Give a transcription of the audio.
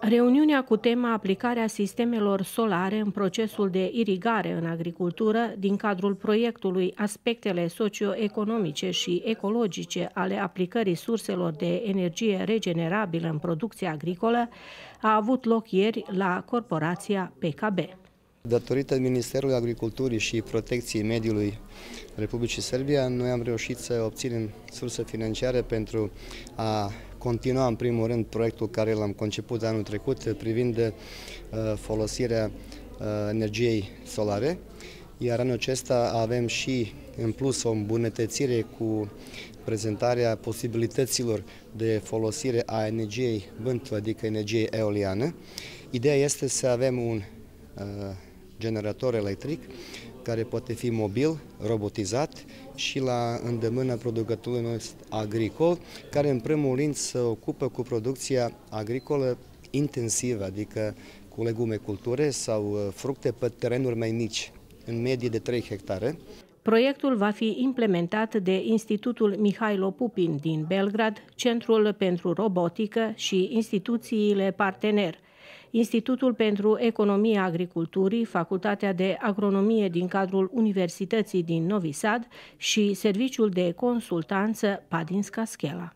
Reuniunea cu tema aplicarea sistemelor solare în procesul de irigare în agricultură din cadrul proiectului Aspectele socioeconomice și ecologice ale aplicării surselor de energie regenerabilă în producția agricolă a avut loc ieri la corporația PKB. Datorită Ministerului Agriculturii și Protecției Mediului Republicii Serbia, noi am reușit să obținem surse financiare pentru a continua în primul rând proiectul care l-am conceput anul trecut privind uh, folosirea uh, energiei solare, iar anul acesta avem și în plus o îmbunătățire cu prezentarea posibilităților de folosire a energiei vântului, adică energiei eoliană. Ideea este să avem un uh, generator electric care poate fi mobil, robotizat și la îndemână producătorului nostru agricol, care în primul rând se ocupă cu producția agricolă intensivă, adică cu legume culture sau uh, fructe pe terenuri mai mici, în medie de 3 hectare. Proiectul va fi implementat de Institutul Mihailo Pupin din Belgrad, Centrul pentru Robotică și instituțiile partener – Institutul pentru Economia Agriculturii, Facultatea de Agronomie din cadrul Universității din Novi Sad și Serviciul de Consultanță Padinska Schela.